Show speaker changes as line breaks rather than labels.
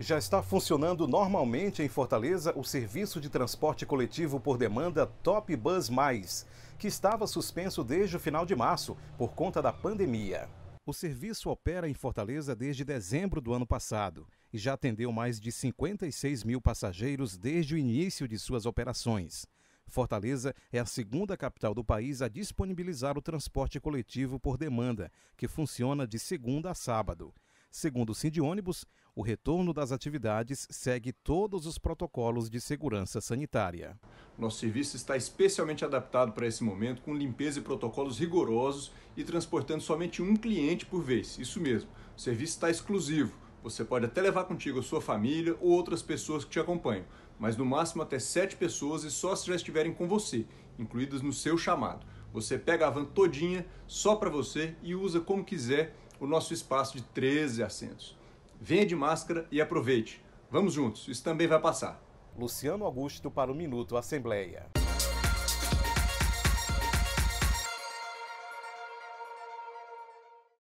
Já está funcionando normalmente em Fortaleza o serviço de transporte coletivo por demanda Top Bus Mais, que estava suspenso desde o final de março por conta da pandemia. O serviço opera em Fortaleza desde dezembro do ano passado e já atendeu mais de 56 mil passageiros desde o início de suas operações. Fortaleza é a segunda capital do país a disponibilizar o transporte coletivo por demanda, que funciona de segunda a sábado. Segundo o Ônibus, o retorno das atividades segue todos os protocolos de segurança sanitária.
Nosso serviço está especialmente adaptado para esse momento, com limpeza e protocolos rigorosos e transportando somente um cliente por vez. Isso mesmo, o serviço está exclusivo. Você pode até levar contigo a sua família ou outras pessoas que te acompanham, mas no máximo até sete pessoas e só se já estiverem com você, incluídas no seu chamado. Você pega a van todinha só para você e usa como quiser o nosso espaço de 13 assentos. Venha de máscara e aproveite. Vamos juntos, isso também vai passar. Luciano Augusto para o Minuto Assembleia.